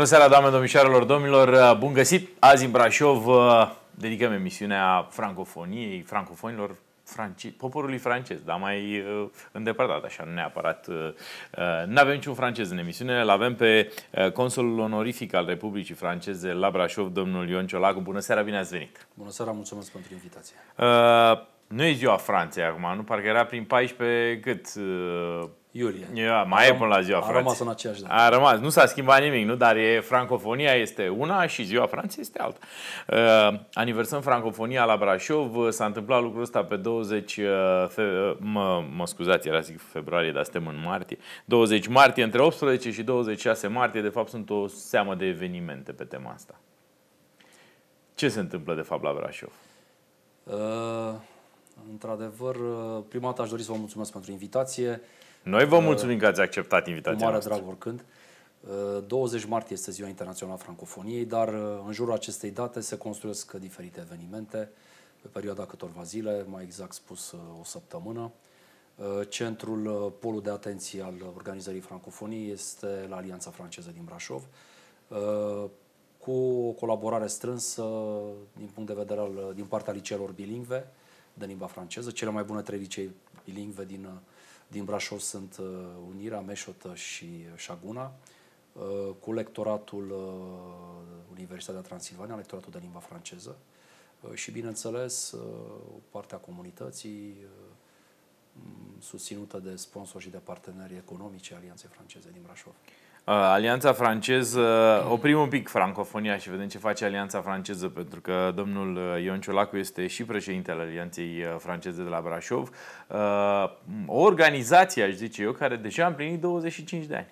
Bună seara, doamne, domnișoarelor, domnilor! Uh, bun găsit! Azi în Brașov uh, dedicăm emisiunea francofoniei, francofonilor, france- poporului francez, dar mai uh, îndepărtat, așa, nu neapărat. nu avem niciun francez în emisiune, îl avem pe consulul onorific al Republicii Franceze la Brașov, domnul Ion Ciolacu. Bună seara, bine ați venit! Bună seara, mulțumesc pentru invitație! Uh, nu e ziua Franței acum, nu? Parcă era prin 14 cât? Uh, Iulie. Ia, mai e până la ziua Franței. A rămas în aceeași dată. A rămas. Nu s-a schimbat nimic, nu? Dar e, francofonia este una și ziua Franței este alta. Uh, aniversăm francofonia la Brașov. Uh, s-a întâmplat lucrul ăsta pe 20... Uh, fe, uh, mă, mă scuzați, era zic februarie, dar suntem în martie. 20 martie, între 18 și 26 martie, de fapt, sunt o seamă de evenimente pe tema asta. Ce se întâmplă, de fapt, la Brașov? Uh... Într-adevăr, uh, prima dată aș dori să vă mulțumesc pentru invitație. Noi vă uh, mulțumim că ați acceptat invitația. Cu mare drag oricând. 20 uh, martie este Ziua Internațională a Francofoniei, dar în jurul acestei date se construiesc diferite evenimente pe perioada câtorva zile, mai exact spus o săptămână. Centrul, polul de atenție al organizării francofoniei este la Alianța Franceză din Brașov, cu o colaborare strânsă din punct de vedere al, din partea liceelor bilingve, de limba franceză. Cele mai bune trei licee bilingve din, uh, din Brașov sunt uh, Unirea, Meșotă și uh, Șaguna, cu lectoratul Universitatea Transilvania, lectoratul de limba franceză și, bineînțeles, partea comunității susținută de sponsori și de parteneri economice Alianței Franceze din Brașov. Uh, Alianța franceză, uh, oprim un pic francofonia și vedem ce face Alianța franceză, pentru că domnul uh, Ion Ciolacu este și președintele Alianței franceze de la Brașov. O organizație, aș zice eu, care deja a împlinit 25 de ani.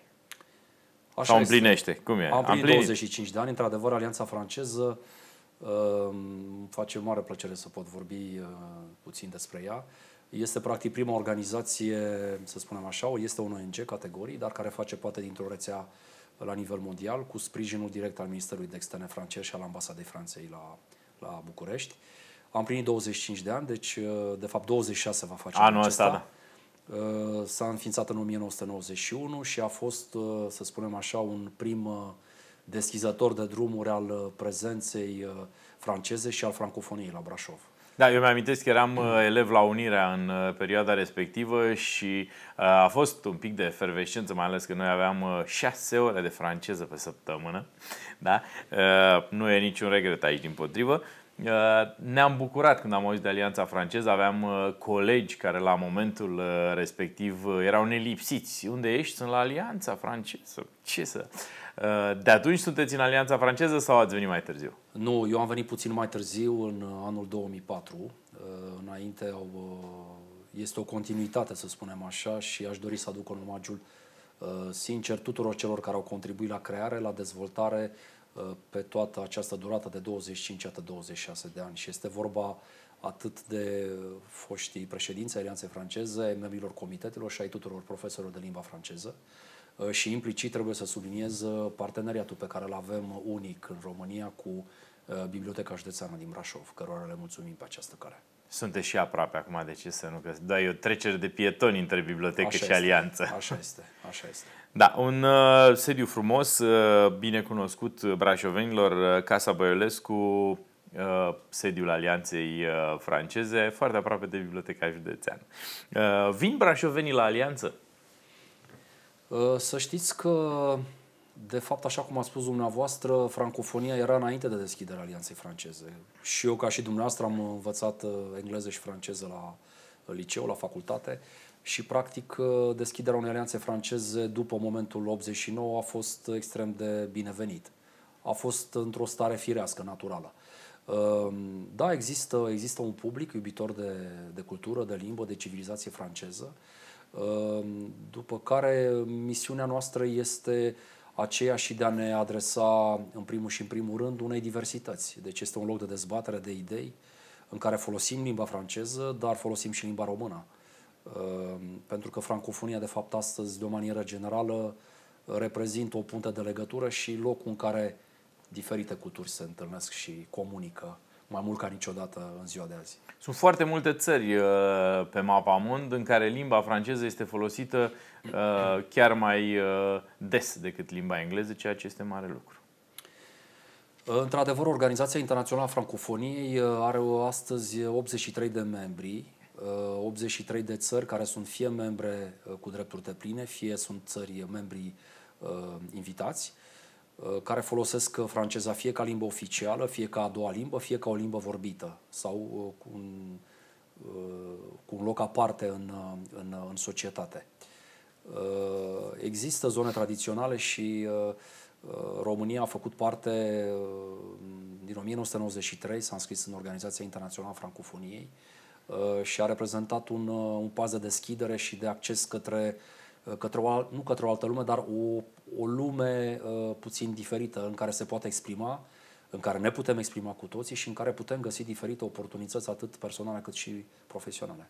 Așa Sau este. cum e? Am împlinit 25 de ani, într-adevăr, Alianța franceză face mare plăcere să pot vorbi puțin despre ea. Este practic prima organizație, să spunem așa, este un ONG categorii, dar care face parte dintr-o rețea la nivel mondial, cu sprijinul direct al Ministerului de Externe francez și al Ambasadei Franței la, la București. Am primit 25 de ani, deci uh, de fapt 26 va face anul acesta. Asta, da. Uh, s-a înființat în 1991 și a fost, uh, să spunem așa, un prim deschizător de drumuri al prezenței franceze și al francofoniei la Brașov. Da, eu mi-amintesc că eram uh, elev la Unirea în uh, perioada respectivă și uh, a fost un pic de efervescență, mai ales că noi aveam șase ore de franceză pe săptămână. Da? Nu e niciun regret aici, din potrivă. Ne-am bucurat când am auzit de Alianța franceză, aveam colegi care la momentul respectiv erau nelipsiți. Unde ești? Sunt la Alianța franceză. Ce să... Eh, de atunci sunteți în Alianța franceză sau ați venit mai târziu? Nu, eu am venit puțin mai târziu, în uh, anul 2004. Eh, înainte au, eh, este o continuitate, să spunem așa, și aș dori să aduc un omagiul sincer tuturor celor care au contribuit la creare, la dezvoltare pe toată această durată de 25 26 de ani. Și este vorba atât de foștii președinți Alianței franceze, membrilor comitetelor și ai tuturor profesorilor de limba franceză. Uh, Uh, și implicit trebuie să subliniez uh, parteneriatul pe care îl avem unic în România cu uh, Biblioteca Județeană din Brașov, cărora le mulțumim pe această cale. Sunteți și aproape acum, de ce să nu găsiți? Da, e o trecere de pietoni între bibliotecă așa și este, alianță. Așa este, așa este. Da, un uh, sediu frumos, uh, bine cunoscut brașovenilor, uh, Casa Băiolescu, uh, sediul alianței uh, franceze, foarte aproape de biblioteca județeană. Uh, vin brașovenii la alianță? Ă, să știți că, de fapt, așa cum a spus dumneavoastră, francofonia era înainte de deschiderea Alianței franceze. Și eu, ca și dumneavoastră, am învățat ă, engleză și franceză la ă, liceu, la facultate și, practic, deschiderea unei alianțe franceze după momentul 89 a fost extrem de binevenit. A fost într-o stare firească, naturală. Da, există, există un public iubitor de, de cultură, de limbă, de civilizație franceză, uh, Ehm, după care, misiunea noastră este aceea și de a ne adresa, în primul și în primul rând, unei diversități. Deci este un loc de dezbatere de idei în care folosim limba franceză, dar folosim și limba română. Ehm, pentru că francofonia, de fapt, astăzi, de o manieră generală, reprezintă o punte de legătură și locul în care diferite culturi se întâlnesc și comunică mai mult ca niciodată în ziua de azi. Sunt foarte multe țări uh, pe mapa mond în care limba franceză este folosită uh, chiar mai uh, des decât limba engleză, ceea ce este mare lucru. Într-adevăr, Organizația Internațională a Francofoniei are astăzi 83 de membri, 83 de țări care sunt fie membre cu drepturi de pline, fie sunt țări membri invitați. Uh, care folosesc franceza fie ca limbă oficială, fie ca a doua limbă, fie ca o limbă vorbită sau uh, cu un, uh, cu un loc aparte în, în, în societate. Există zone tradiționale și România a făcut parte din 1993, s-a înscris în Organizația Internațională a Francofoniei și a reprezentat un, un pas de deschidere și de acces către, către o, nu către o altă lume, dar o o lume uh, puțin diferită în care se poate exprima, în care ne putem exprima cu toții și în care putem găsi diferite oportunități, atât personale cât și profesionale.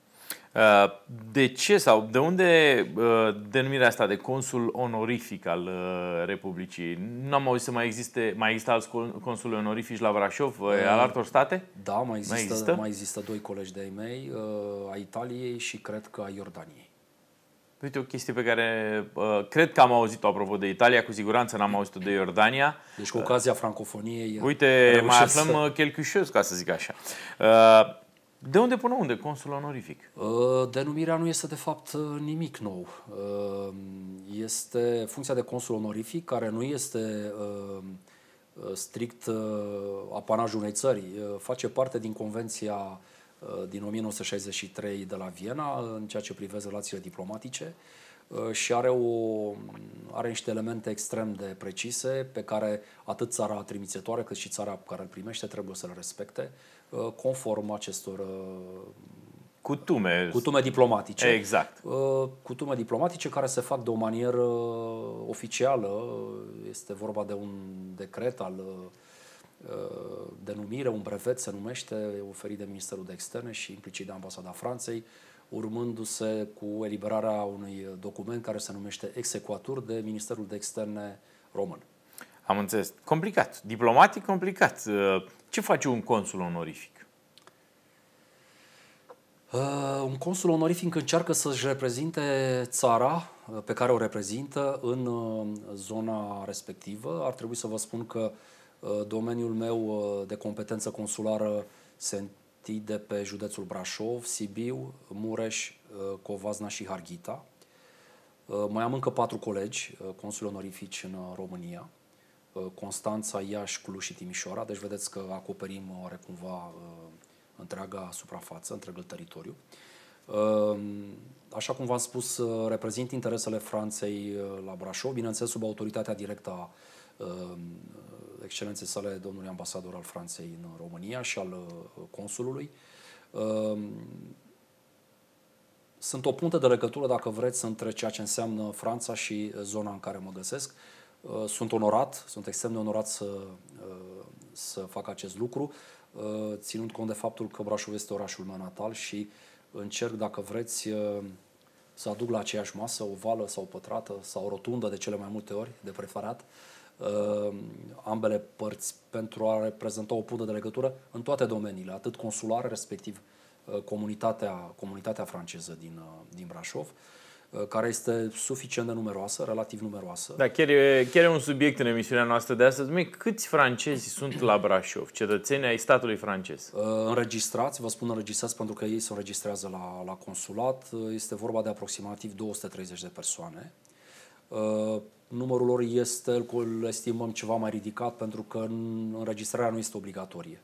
Uh, de ce sau de unde uh, denumirea asta de consul onorific al uh, Republicii? Nu am auzit să mai existe, mai există alți consul onorifici la Brașov, e, al altor state? Da, mai există, mai există? mai există doi colegi de-ai mei, a Italiei și cred că a Iordaniei. Uite o chestie pe care uh, cred că am auzit-o apropo de Italia, cu siguranță n-am auzit-o de Iordania. Deci cu ocazia francofoniei. Uh, Uite, mai aflăm să... Uh, chelcușos, ca să zic așa. Uh, de unde până unde consul onorific? Uh, denumirea nu este de fapt uh, nimic nou. Uh, este funcția de consul onorific care nu este uh, strict apanajul unei țări. Face parte din convenția Uh, din 1963 de la Viena în ceea ce privește relațiile diplomatice uh, și are, o, are niște elemente extrem de precise pe care atât țara trimițătoare cât și țara care îl primește trebuie să le respecte uh, conform acestor cutume, cutume diplomatice. Exact. Cutume diplomatice care se fac de o manieră oficială. Este vorba de un decret al Uh, denumire, un brevet se numește, oferit de Ministerul de Externe și implicit de Ambasada Franței, urmându-se cu eliberarea unui document care se numește Execuatur de Ministerul de Externe român. Am înțeles. Complicat. Diplomatic complicat. Uh, ce face un consul onorific? Uh, un consul onorific încearcă să-și reprezinte țara pe care o reprezintă în zona respectivă. Ar trebui să vă spun că uh, Uh, domeniul meu uh, de competență consulară se întinde pe județul Brașov, Sibiu, Mureș, uh, Covazna și Harghita. Mai am încă patru colegi consuli onorifici în România, Constanța, Iași, Cluj și Timișoara, deci vedeți că acoperim oarecumva întreaga suprafață, întregul teritoriu. Așa cum v-am spus, reprezint interesele Franței la Brașov, bineînțeles sub autoritatea directă a Um, excelenței sale domnului ambasador al Franței în România și al uh, consulului. Um, sunt o punte de legătură, dacă vreți, între ceea ce înseamnă Franța și zona în care mă găsesc. Uh, sunt onorat, sunt extrem de onorat să, uh, să fac acest lucru, ținând cont de faptul că Brașov este orașul meu natal și încerc, dacă vreți, să aduc la aceeași masă o vală sau o pătrată sau o rotundă de cele mai multe ori, de preferat, uh, ambele părți pentru a reprezenta o pudă de legătură în toate domeniile, atât consular, respectiv uh, comunitatea, comunitatea franceză din, uh, din Brașov, uh, care este suficient de numeroasă, relativ numeroasă. Da, chiar e, chiar e un subiect în emisiunea noastră de astăzi. Mie, câți francezi sunt la Brașov, cetățeni ai statului francez? Uh, înregistrați, vă spun înregistrați pentru că ei se înregistrează la, la consulat. Este vorba de aproximativ 230 de persoane Uh, numărul lor este, îl estimăm ceva mai ridicat pentru că înregistrarea nu este obligatorie.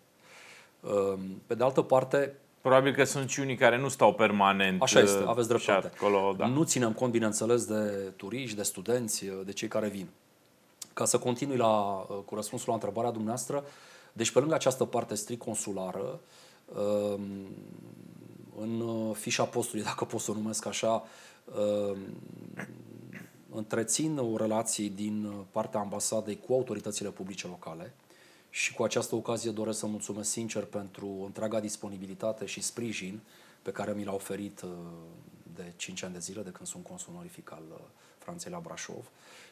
Uh, pe de altă parte, Probabil că sunt și unii care nu stau permanent. Așa este, uh, aveți dreptate. Acolo, da. Nu ținem cont, bineînțeles, de turiști, de studenți, de cei care vin. Ca să continui la, cu răspunsul la întrebarea dumneavoastră, deci pe lângă această parte strict consulară, um, în fișa postului, dacă pot să o numesc așa, um, întrețin o relație din partea ambasadei cu autoritățile publice locale și cu această ocazie doresc să mulțumesc sincer pentru întreaga disponibilitate și sprijin pe care mi l-a oferit uh, de 5 ani de zile de când sunt consul onorific al uh, Franței la Brașov.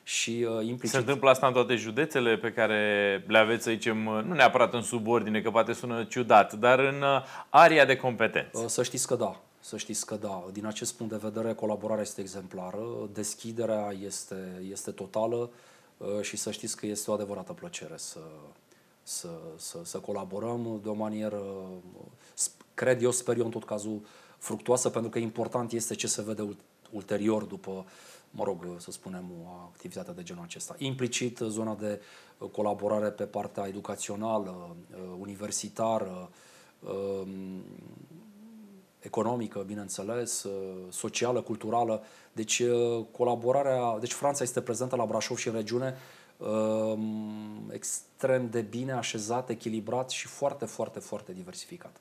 Și, uh, implicit... Se întâmplă asta în toate județele pe care le aveți, să zicem, uh, nu neapărat în subordine, că poate sună ciudat, dar în uh, area de competență. Uh, să știți că da. Să știți că da, din acest punct de vedere, colaborarea este exemplară, deschiderea este, este totală uh, și să știți că este o adevărată plăcere să, să, să, să colaborăm de o manieră, uh, cred eu, sper eu în tot cazul, fructuoasă, pentru că important este ce se vede ulterior după, mă rog, să spunem, o activitate de genul acesta. Implicit uh, zona de colaborare pe partea educațională, universitară, um, economică, bineînțeles, uh, socială, culturală. Deci uh, colaborarea, deci Franța este prezentă la Brașov și în regiune um, extrem de bine așezat, echilibrat și foarte, foarte, foarte diversificat.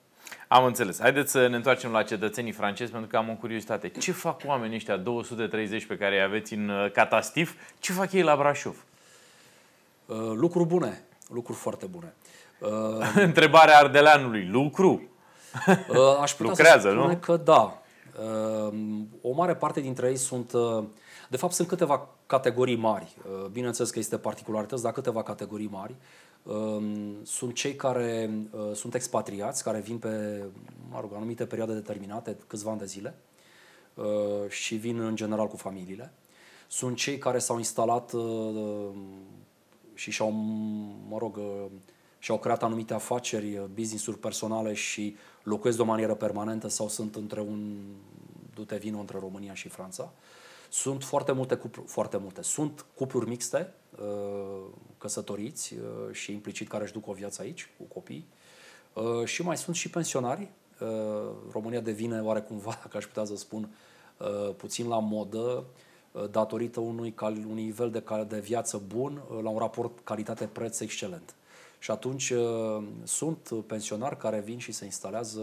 Am înțeles. Haideți să ne întoarcem la cetățenii francezi pentru că am o curiozitate. Ce fac oamenii ăștia 230 pe care îi aveți în uh, catastif? Ce fac ei la Brașov? Lucruri bune. Lucruri foarte bune. Întrebarea ardeleanului. Lucru? Uh, aș putea Lucrează, să spune nu? că da. Uh, o mare parte dintre ei sunt... Uh, de fapt, sunt câteva categorii mari. Bineînțeles că este particularități, dar câteva categorii mari. Sunt cei care sunt expatriați, care vin pe mă rog, anumite perioade determinate, câțiva ani de zile, și vin în general cu familiile. Sunt cei care s-au instalat și și-au, mă rog, și-au creat anumite afaceri, business-uri personale și locuiesc de o manieră permanentă sau sunt între un dute vino între România și Franța. Sunt foarte multe cupluri, foarte multe. Sunt cupluri mixte, uh, căsătoriți uh, și implicit care își duc o viață aici, cu copii. Uh, și mai sunt și pensionari. România devine oarecumva, dacă aș putea să spun, puțin la modă, datorită unui, cal, unui nivel de, de viață bun, la un raport calitate-preț excelent. Și atunci uh, sunt pensionari care vin și se instalează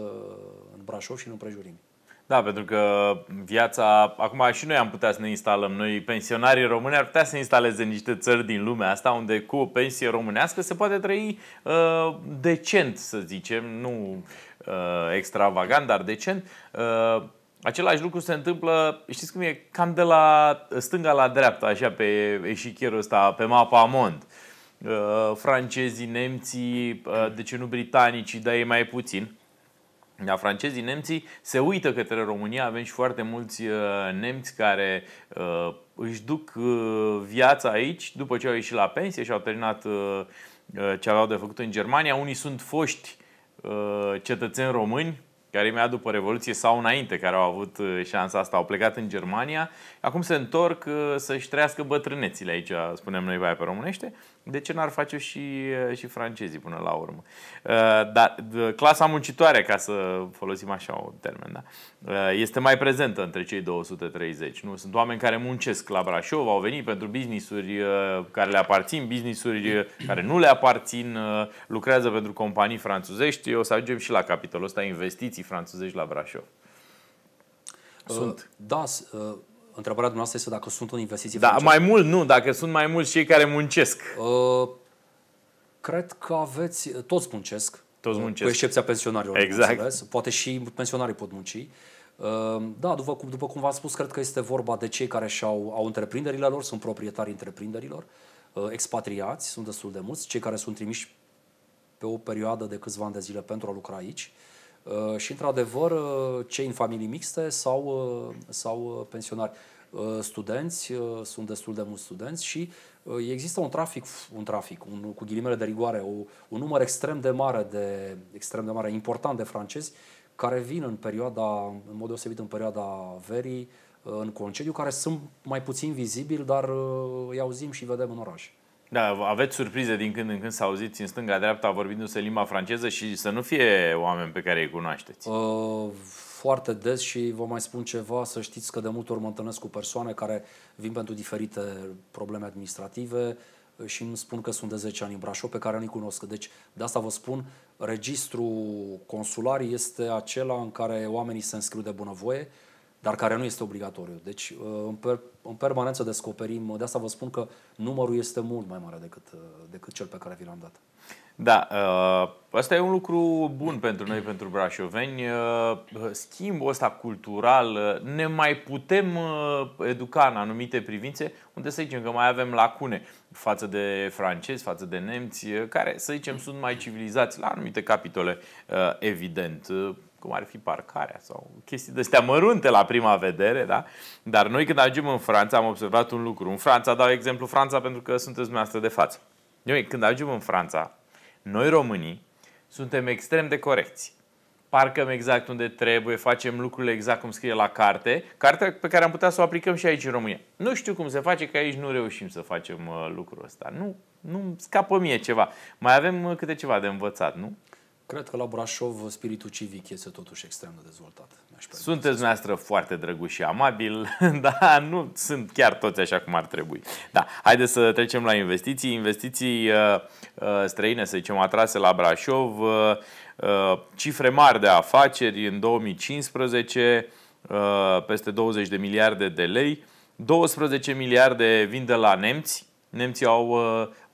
în Brașov și în împrejurimi. Da, pentru că viața, acum și noi am putea să ne instalăm, noi pensionarii români ar putea să instaleze niște țări din lumea asta unde cu o pensie românească se poate trăi uh, decent, să zicem, nu uh, extravagant, dar decent. Uh, Același lucru se întâmplă, știți cum e, cam de la stânga la dreapta, așa pe eșichierul ăsta, pe mapa Mond. Uh, francezii, nemții, uh, de ce nu britanicii, dar e mai puțin. Da, francezii, nemții se uită către România, avem și foarte mulți uh, nemți care își duc viața aici după ce au ieșit la pensie și au terminat ce aveau de făcut în Germania. Unii sunt foști cetățeni români, care mi-a după Revoluție sau înainte, care au avut șansa asta, au plecat în Germania, acum se întorc să-și trăiască bătrânețile aici, spunem noi pe românește, de ce n-ar face și, eh, și francezii până la urmă? Eh, dar clasa muncitoare, ca să folosim așa un termen, da? Eh, este mai prezentă între cei 230. Nu? Sunt oameni care muncesc la Brașov, au venit pentru businessuri care le aparțin, businessuri care nu le aparțin, lucrează pentru companii franțuzești. O să ajungem și la capitolul ăsta, investiții franțuzești la Brașov. Sunt. Da, Întrebarea dumneavoastră este dacă sunt în investiții Da, mai mult nu, dacă sunt mai mulți cei care muncesc. Uh, cred că aveți, toți muncesc. Toți muncesc. Cu excepția pensionarilor. Exact. Poate și pensionarii pot munci. Uh, da, după, după cum v-am spus, cred că este vorba de cei care și-au au întreprinderile lor, sunt proprietari întreprinderilor, uh, expatriați, sunt destul de mulți, cei care sunt trimiși pe o perioadă de câțiva ani de zile pentru a lucra aici. Uh, Uh, și, într-adevăr, uh, cei în familii mixte sau, uh, sau pensionari studenți, sunt destul de mulți studenți și există un trafic, un trafic, un, cu ghilimele de rigoare, o, un număr extrem de mare, de, extrem de mare, important de francezi care vin în perioada, în mod deosebit în perioada verii, în concediu, care sunt mai puțin vizibili, dar îi auzim și vedem în oraș. Da, aveți surprize din când în când să auziți în stânga-dreapta vorbindu-se limba franceză și să nu fie oameni pe care îi cunoașteți. Uh, foarte des și vă mai spun ceva, să știți că de multe ori mă întâlnesc cu persoane care vin pentru diferite probleme administrative uh, și îmi spun că sunt de 10 ani în Brașov pe care nu-i cunosc. Deci de asta vă spun, registrul consular este acela în care oamenii se înscriu de bunăvoie, uh, dar care nu este obligatoriu. Deci, uh, în, per, în permanență descoperim, de asta vă spun că numărul este mult mai mare decât, uh, decât cel pe care vi l-am dat. Da, uh, ăsta e un lucru bun pentru noi, pentru brașoveni. Schimbul ăsta cultural, ne mai putem educa în anumite privințe, unde să zicem că mai avem lacune față de francezi, față de nemți, care, să zicem, sunt mai civilizați la anumite capitole, evident cum ar fi parcarea sau chestii de astea mărunte la prima vedere, da? Dar noi când ajungem în Franța am observat un lucru. În Franța, dau exemplu Franța pentru că sunteți dumneavoastră de față. Noi când ajungem în Franța, noi românii suntem extrem de corecți. Parcăm exact unde trebuie, facem lucrurile exact cum scrie la carte, cartea pe care am putea să o aplicăm și aici în România. Nu știu cum se face, că aici nu reușim să facem uh, lucrul ăsta. Nu, nu scapă mie ceva. Mai avem uh, câte ceva de învățat, nu? Cred că la Brașov spiritul civic este totuși extrem de dezvoltat. Sunteți noastră foarte drăguți și amabil, dar nu sunt chiar toți așa cum ar trebui. Da, haideți să trecem la investiții. Investiții uh, uh, străine, să zicem, atrase la Brașov, uh, cifre mari de afaceri în 2015, peste 20 de miliarde de lei, 12 miliarde vin de la nemți, Nemții au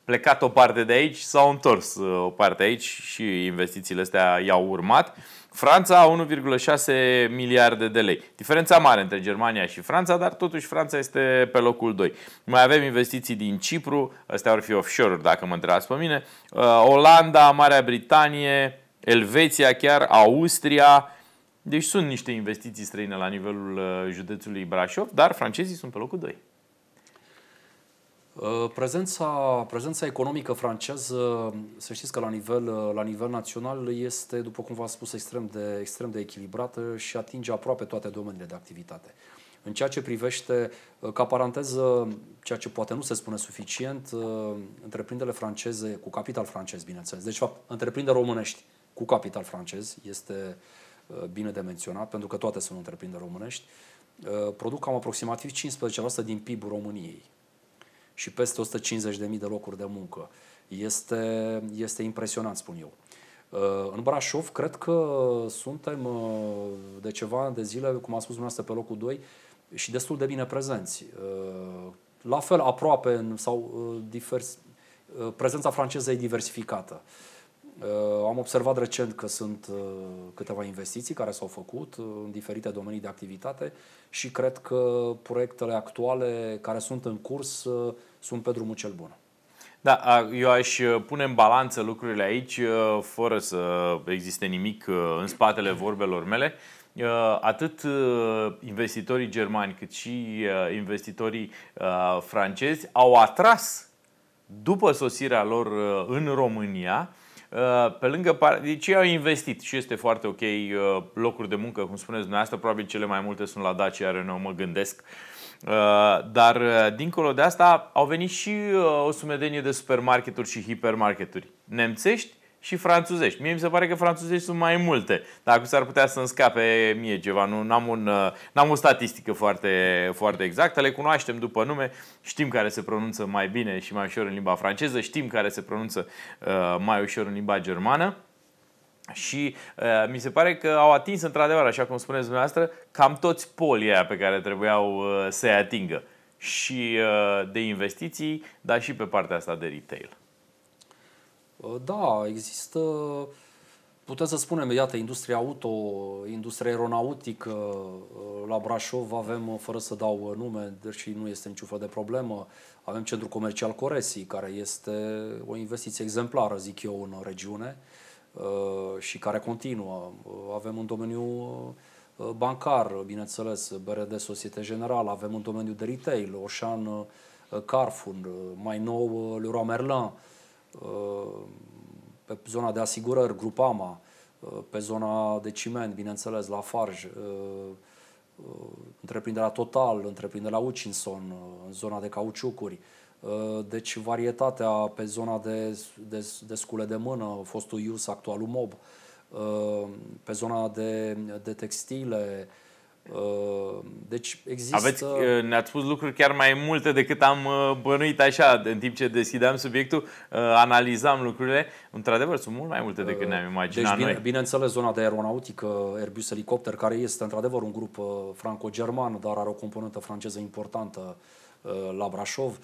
plecat o parte de aici, s-au întors uh, o parte aici și investițiile astea i-au urmat. Franța 1,6 miliarde de lei. Diferența mare între Germania și Franța, dar totuși Franța este pe locul 2. Mai avem investiții din Cipru, astea ar fi offshore-uri dacă mă întrebați pe mine, uh, Olanda, Marea Britanie, Elveția chiar, Austria, deci sunt niște investiții străine la nivelul uh, județului Brașov, dar francezii sunt pe locul 2. Uh, prezența, prezența economică franceză, să știți că la nivel, uh, la nivel național este, după cum v-am spus, extrem de, extrem de echilibrată și atinge aproape toate domeniile de activitate. În ceea ce privește, uh, ca paranteză, ceea ce poate nu se spune suficient, întreprinderile franceze, cu capital francez, bineînțeles, deci, fapt, întreprinderi românești cu capital francez, este bine de menționat, pentru că toate sunt întreprinderi românești, produc cam aproximativ 15% din PIB-ul României și peste 150.000 de locuri de muncă. Este, este impresionant, spun eu. Uh, în Brașov, cred că suntem uh, de ceva de zile, cum am spus dumneavoastră, pe locul 2 și destul de bine prezenți. Uh, la fel, aproape, sau divers, prezența franceză e diversificată. Uh, Uh, am observat recent că sunt uh, câteva investiții care s-au făcut uh, în diferite domenii de activitate și cred că proiectele actuale care sunt în curs sunt pe drumul cel bun. Da, eu aș pune în balanță lucrurile aici, fără să existe nimic în spatele vorbelor mele. Atât investitorii germani cât și investitorii francezi au atras, după sosirea lor în România, Uh, pe lângă, deci ei au investit și este foarte ok uh, locuri de muncă, cum spuneți dumneavoastră, probabil cele mai multe sunt la Dacia Renault, mă gândesc. Uh, dar dincolo de asta au venit și o sumedenie de supermarketuri și hipermarketuri nemțești și franțuzești. Mie mi se pare că franțuzești sunt mai multe. Dacă s-ar putea să-mi scape mie ceva, nu am, un, uh, n-am o statistică foarte, foarte exactă. Le cunoaștem după nume, știm care se pronunță mai bine și mai ușor în limba franceză, știm care se pronunță uh, mai ușor în limba germană. Și uh, mi se pare că au atins într-adevăr, așa cum spuneți dumneavoastră, cam toți polii aia pe care trebuiau uh, să-i atingă. Și uh, de investiții, dar și pe partea asta de retail. Ă, da, există, putem să spunem, iată, industria auto, industria aeronautică, ă, la Brașov avem, ă, fără să dau nume, deși nu este niciun fel de problemă, avem centrul comercial Coresi, care este o investiție exemplară, zic eu, în regiune și care continuă. Avem în domeniu bancar, bineînțeles, BRD Societe Generală, avem în domeniu de retail, Oșan Carfund, mai nou Leroy Merlin, pe zona de asigurări, Grupama, pe zona de ciment, bineînțeles, la Farj, uh, uh, întreprinderea Total, întreprinderea Hutchinson, uh, în zona de cauciucuri. Deci varietatea pe zona de, de, de scule de mână, fostul IUS, actualul MOB, pe zona de, de textile, Uh, deci există... Aveți, uh, ne-ați spus lucruri chiar mai multe decât am uh, bănuit așa, în timp ce deschideam subiectul, analizam lucrurile. Într-adevăr, sunt mult mai multe decât ne-am imaginat deci, bine, noi. Bineînțeles, zona de aeronautică, Airbus Helicopter, care este într-adevăr un grup franco-german, dar are o componentă franceză importantă la Brașov.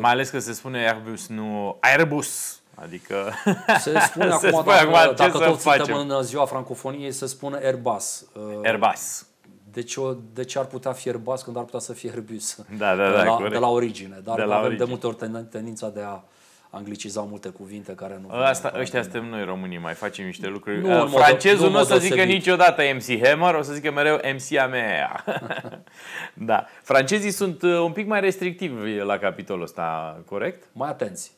Mai ales că se spune Airbus, nu Airbus. Adică se spune se acum, spune dacă, acum dacă tot facem? suntem în ziua francofoniei, se spune Airbus. Airbus de deci ce, de ce ar putea fi fierbați când ar putea să fie herbius da, da, da, de, da, la, de la origine. Dar de la avem origine. de multe ori tendința de a angliciza multe cuvinte care nu... Asta, ăștia suntem noi românii, mai facem niște lucruri. Nu, uh, francezul nu, nu o să zică niciodată MC Hammer, o să zică mereu MC Amea. da. Francezii sunt uh, un pic mai restrictivi la capitolul ăsta, corect? Mai atenți.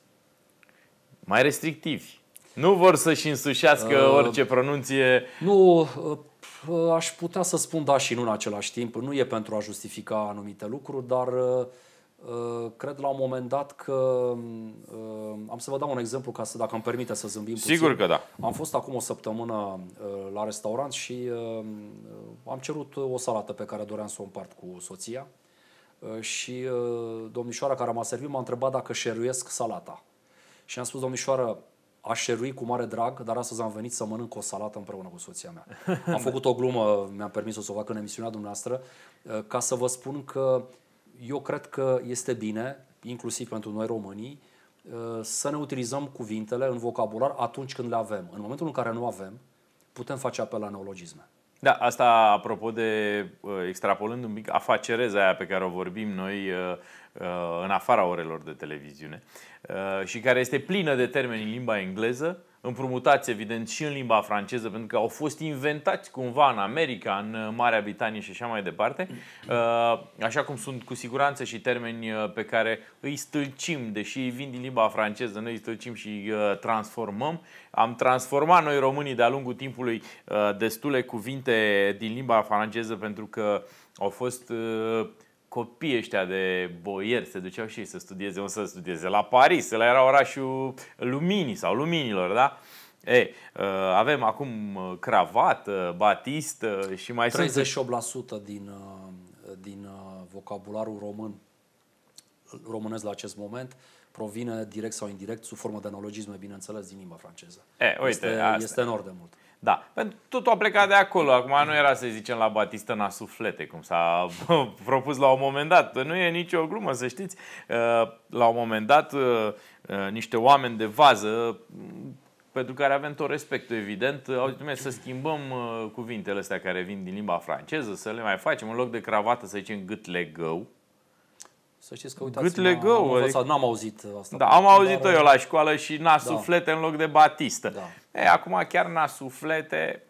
Mai restrictivi. Nu vor să-și însușească uh, orice pronunție. Nu, uh, aș putea să spun da și nu în același timp. Nu e pentru a justifica anumite lucruri, dar uh, cred la un moment dat că uh, am să vă dau un exemplu ca să, dacă îmi permite să zâmbim Sigur puțin. că da. Am fost acum o săptămână uh, la restaurant și am cerut o salată pe care doream să o împart cu soția și domnișoara care m-a servit m-a întrebat dacă șeruiesc salata. Și am spus, domnișoară, Așerui șerui cu mare drag, dar astăzi am venit să mănânc o salată împreună cu soția mea. Am făcut o glumă, mi-am permis-o să o fac în emisiunea dumneavoastră, uh, ca să vă spun că eu cred că este bine, inclusiv pentru noi românii, uh, să ne utilizăm cuvintele în vocabular atunci când le avem. În momentul în care nu avem, putem face apel la neologisme. Da, asta apropo de, uh, extrapolând un pic, afacereza aia pe care o vorbim noi uh, uh, în afara orelor de televiziune și care este plină de termeni în limba engleză, împrumutați, evident, și în limba franceză, pentru că au fost inventați cumva în America, în uh, Marea Britanie și așa mai departe, uh, așa cum sunt cu siguranță și termeni uh, pe care îi stâlcim, deși vin din limba franceză, noi îi stâlcim și transformăm. Am transformat noi românii de-a lungul timpului destule cuvinte din limba franceză pentru că au fost copiii ăștia de boieri se duceau și ei să studieze, o să studieze la Paris, la era orașul luminii sau luminilor, da? E, uh, avem acum uh, cravat, batist și mai 38% sunt... din, uh, din vocabularul român românesc la acest moment provine direct sau indirect, sub formă de analogisme, bineînțeles, din limba franceză. E, uite, este, este enorm de mult. Da, pentru totul a plecat de acolo. Acum nu era să zicem la Batistă na suflete, cum s-a propus la un moment dat. Nu e nicio glumă, să știți. Uh, la un moment dat, uh, uh, niște oameni de vază mm, pentru care avem tot respectul, evident, au zis, să schimbăm cuvintele astea care vin din limba franceză, să le mai facem, în loc de cravată să zicem gât legău, să știți că uitați, Gâtle gău, adic... n-am auzit asta. Da, am auzit-o eu la școală și nasuflete da. în loc de batistă. Da. Ei, acum chiar nasuflete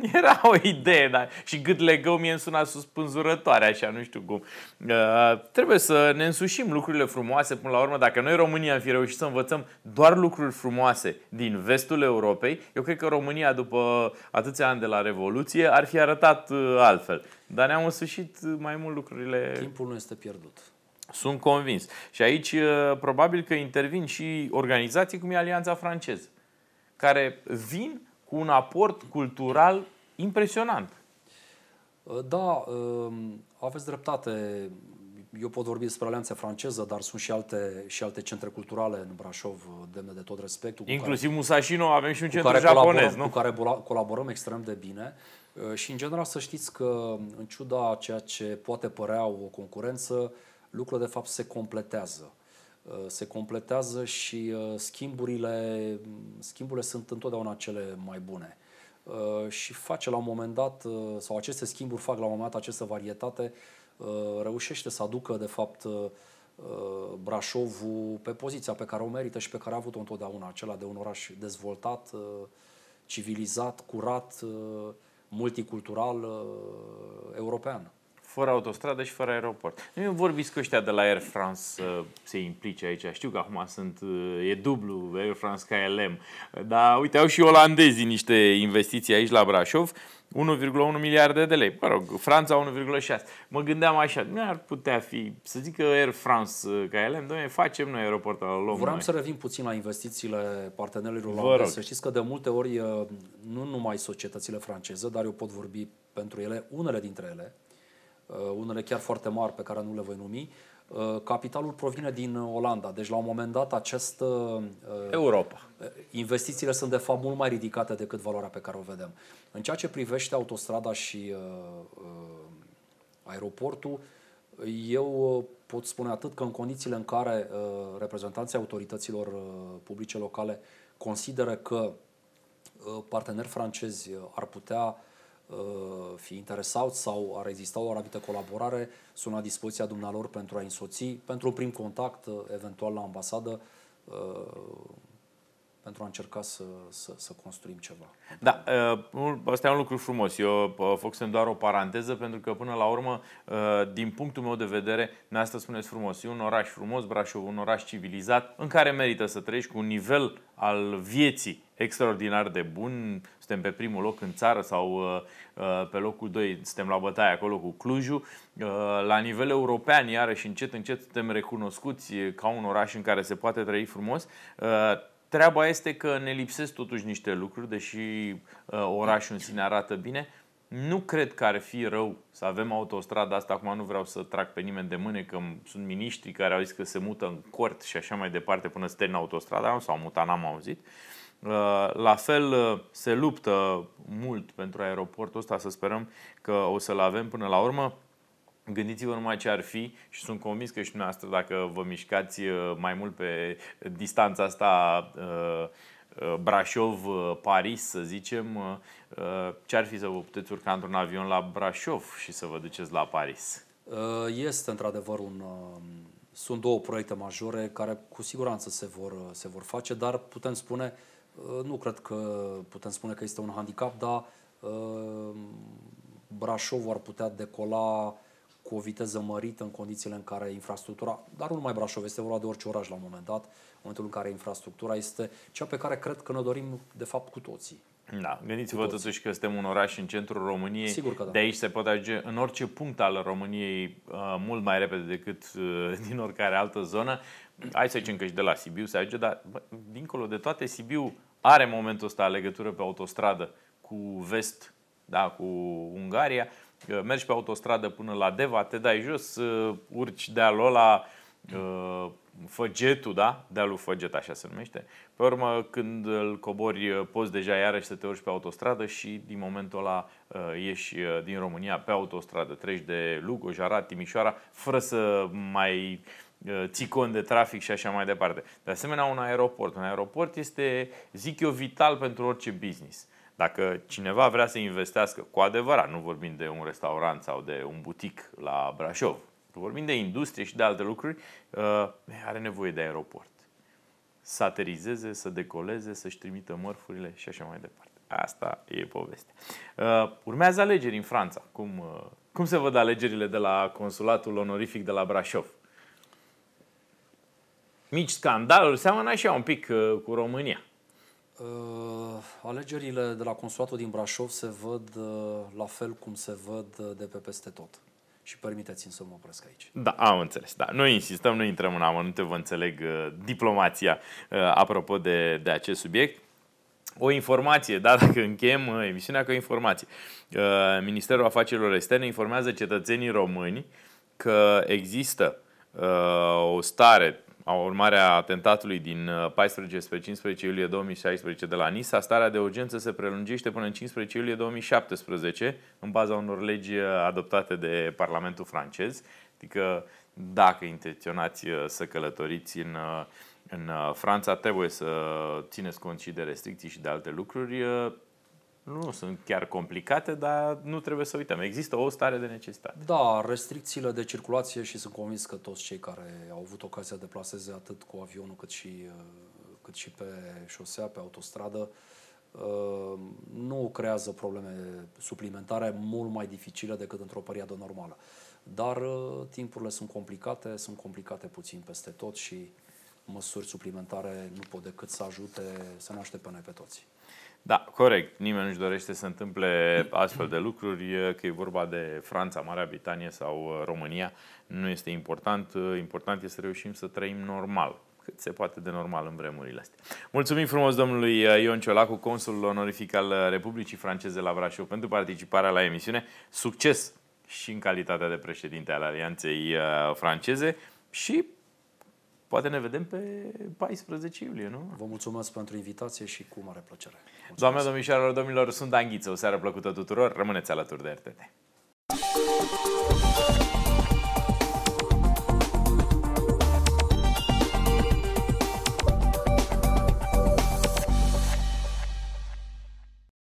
era o idee, dar și gât legău mie îmi suna suspânzurătoare, așa, nu știu cum. Uh, trebuie să ne însușim lucrurile frumoase până la urmă. Dacă noi România am fi reușit să învățăm doar lucruri frumoase din vestul Europei, eu cred că România după atâția ani de la Revoluție ar fi arătat uh, altfel. Dar ne-am însușit uh, mai mult lucrurile... Timpul nu este pierdut. Sunt convins. Și aici uh, probabil că intervin și organizații cum e Alianța Franceză, care vin cu un aport cultural impresionant. Uh, da, um, aveți dreptate. Eu pot vorbi despre Alianța Franceză, dar sunt și alte, și alte centre culturale în Brașov uh, demne de tot respectul. Inclusiv care, Musashino, avem și un centru japonez, nu? Cu care colaborăm extrem de bine. Și, în general, să știți că, în ciuda ceea ce poate părea o concurență, lucrurile de fapt se completează. Uh, se completează și uh, schimburile, schimburile sunt întotdeauna cele mai bune. Uh, și face la un moment dat, sau aceste schimburi fac la un moment dat această varietate, reușește să aducă de fapt Brașovul pe poziția pe care o merită și pe care a avut-o întotdeauna, acela de un oraș dezvoltat, civilizat, curat, multicultural, european fără autostradă și fără aeroport. Nu vorbiți că ăștia de la Air France se implice aici. Știu că acum sunt, e dublu Air France KLM, dar uite, au și olandezii niște investiții aici la Brașov, 1,1 miliarde de lei. Mă rog, Franța 1,6. Mă gândeam așa, nu ar putea fi, să zic că Air France KLM, uh, doamne, facem noi aeroportul la Londra. Vreau să revin puțin la investițiile partenerilor olandezi. Să știți că de multe ori, uh, nu numai societățile franceze, dar eu pot vorbi pentru ele, unele dintre ele, Uh, unele chiar foarte mari pe care nu le voi numi, uh, Capitalul provine din Olanda, deci la un moment dat acest... Uh, Europa. Investițiile sunt de fapt mult mai ridicate decât valoarea pe care o vedem. În ceea ce privește autostrada și aeroportul, eu pot spune atât că în condițiile în care reprezentanții autorităților publice locale consideră că parteneri francezi ar putea Uh, fi interesat sau ar exista o rapidă colaborare, sunt la dispoziția dumnealor pentru a însoți, pentru un prim contact, uh, eventual la ambasadă, uh, pentru a încerca să, să, să construim ceva. Da, uh, ăsta e un lucru frumos. Eu uh, făcusem doar o paranteză pentru că până la urmă, uh, din punctul meu de vedere, asta spuneți frumos, e un oraș frumos, Brașov, un oraș civilizat în care merită să trăiești cu un nivel al vieții extraordinar de bun. Suntem pe primul loc în țară sau pe locul 2, suntem la bătaie acolo cu Clujul. La nivel european, iarăși încet, încet suntem recunoscuți ca un oraș în care se poate trăi frumos Treaba este că ne lipsesc totuși niște lucruri, deși uh, orașul în sine arată bine. Nu cred că ar fi rău să avem autostrada asta. Acum nu vreau să trag pe nimeni de mâne, că sunt miniștri care au zis că se mută în cort și așa mai departe până se termină autostrada. Nu s-au mutat, n-am auzit. Uh, la fel uh, se luptă mult pentru aeroportul ăsta, să sperăm că o să-l avem până la urmă. Gândiți-vă numai ce ar fi și sunt convins că și dumneavoastră, dacă vă mișcați uh, mai mult pe distanța asta uh, uh, Brașov-Paris, să zicem, ce ar fi să vă puteți urca într-un avion la Brașov și să vă duceți la Paris? Este într-adevăr un... Sunt două proiecte majore care cu siguranță se vor, se vor face, dar putem spune, nu cred că putem spune că este un handicap, dar Brașov ar putea decola cu o viteză mărită în condițiile în care infrastructura, dar nu numai Brașov, este vorba de orice oraș la un moment dat, în momentul în care infrastructura este cea pe care cred că ne dorim de fapt cu toții. Da, gândiți-vă totuși că suntem un oraș în centrul României. Sigur că da. De aici se poate ajunge în orice punct al României uh, mult mai repede decât uh, din oricare altă zonă. Hai să zicem că și de la Sibiu se ajunge, dar bă, dincolo de toate, Sibiu are în momentul ăsta legătură pe autostradă cu vest, da, cu Ungaria mergi pe autostradă până la Deva, te dai jos, urci de-alul la Făgetul, da? Dealul Făget, așa se numește. Pe urmă, când îl cobori, poți deja iarăși să te urci pe autostradă și din momentul ăla ieși din România pe autostradă. Treci de Lugo, Jara, Timișoara, fără să mai ții cont de trafic și așa mai departe. De asemenea, un aeroport. Un aeroport este, zic eu, vital pentru orice business. Dacă cineva vrea să investească cu adevărat, nu vorbim de un restaurant sau de un butic la Brașov, vorbim de industrie și de alte lucruri, uh, are nevoie de aeroport. Să aterizeze, să decoleze, să-și trimită mărfurile și așa mai departe. Asta e poveste. Uh, urmează alegeri în Franța. Cum, uh, cum se văd alegerile de la consulatul onorific de la Brașov? Mici scandaluri, seamănă așa un pic cu România. Uh, alegerile de la consulatul din Brașov se văd uh, la fel cum se văd uh, de pe peste tot. Și permiteți-mi să mă opresc aici. Da, am înțeles. Da. Noi insistăm, noi intrăm în amănunte, vă înțeleg diplomația apropo de, de acest subiect. O informație, da, dacă încheiem emisiunea că o informație. Ministerul Afacerilor Externe informează cetățenii români că există o stare a urmarea atentatului din 14 uh, spre 15 iulie 2016 de la Nisa, starea de urgență se prelungește până în 15 iulie 2017 în baza unor legi uh, adoptate de Parlamentul francez. Adică dacă intenționați uh, să călătoriți în, în Franța, trebuie să țineți cont și de restricții și de alte lucruri nu sunt chiar complicate, dar nu trebuie să uităm. Există o stare de necesitate. Da, restricțiile de circulație și sunt convins că toți cei care au avut ocazia de plaseze atât cu avionul cât și, uh, cât și pe șosea, pe autostradă, uh, nu creează probleme suplimentare mult mai dificile decât într-o perioadă normală. Dar uh, timpurile sunt complicate, sunt complicate puțin peste tot și măsuri suplimentare nu pot decât să ajute să ne aștepte pe noi pe toți. Da, corect. Nimeni nu-și dorește să întâmple astfel de lucruri, că e vorba de Franța, Marea Britanie sau uh, România. Nu este important. Uh, important este să reușim să trăim normal, cât se poate de normal în vremurile astea. Mulțumim frumos domnului uh, Ion Ciolacu, consul onorific al Republicii Franceze la Brașov, pentru participarea la emisiune. Succes și în calitatea de președinte al Alianței franceze și Poate ne vedem pe 14 iulie, nu? Vă mulțumesc pentru invitație și cu mare plăcere. Doamne, domnișoarelor, domnilor, sunt Dan Ghiță. O seară plăcută tuturor. Rămâneți alături de RTT.